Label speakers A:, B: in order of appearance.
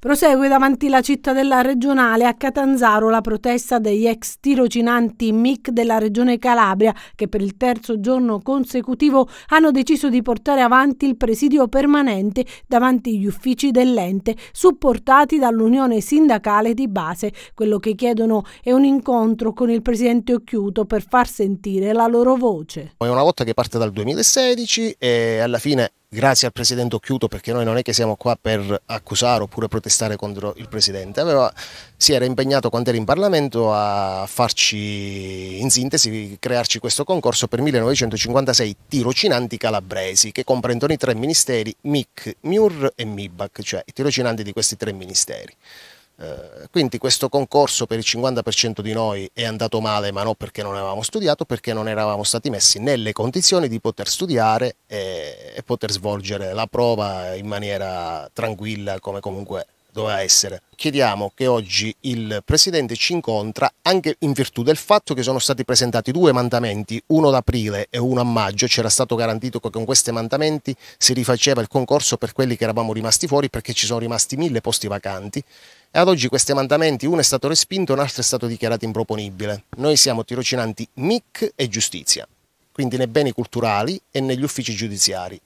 A: Prosegue davanti la cittadella regionale a Catanzaro la protesta degli ex tirocinanti MIC della regione Calabria che per il terzo giorno consecutivo hanno deciso di portare avanti il presidio permanente davanti gli uffici dell'ente supportati dall'Unione Sindacale di base. Quello che chiedono è un incontro con il presidente Occhiuto per far sentire la loro voce.
B: È una lotta che parte dal 2016 e alla fine grazie al presidente Occhiuto, perché noi non è che siamo qua per accusare oppure protestare contro il presidente, aveva, si era impegnato quando era in Parlamento a farci, in sintesi, crearci questo concorso per 1956 tirocinanti calabresi che comprendono i tre ministeri MIC, MIUR e MIBAC, cioè i tirocinanti di questi tre ministeri. Eh, quindi questo concorso per il 50% di noi è andato male, ma non perché non avevamo studiato, perché non eravamo stati messi nelle condizioni di poter studiare e, e poter svolgere la prova in maniera tranquilla come comunque
C: doveva essere.
B: Chiediamo che oggi il Presidente ci incontra anche in virtù del fatto che sono stati presentati due mandamenti, uno ad aprile e uno a maggio, c'era stato garantito che con questi mandamenti si rifaceva il concorso per quelli che eravamo rimasti fuori perché ci sono rimasti mille posti vacanti e ad oggi questi mandamenti uno è stato respinto, e un altro è stato dichiarato improponibile. Noi siamo tirocinanti MIC e giustizia, quindi nei beni culturali e negli uffici giudiziari.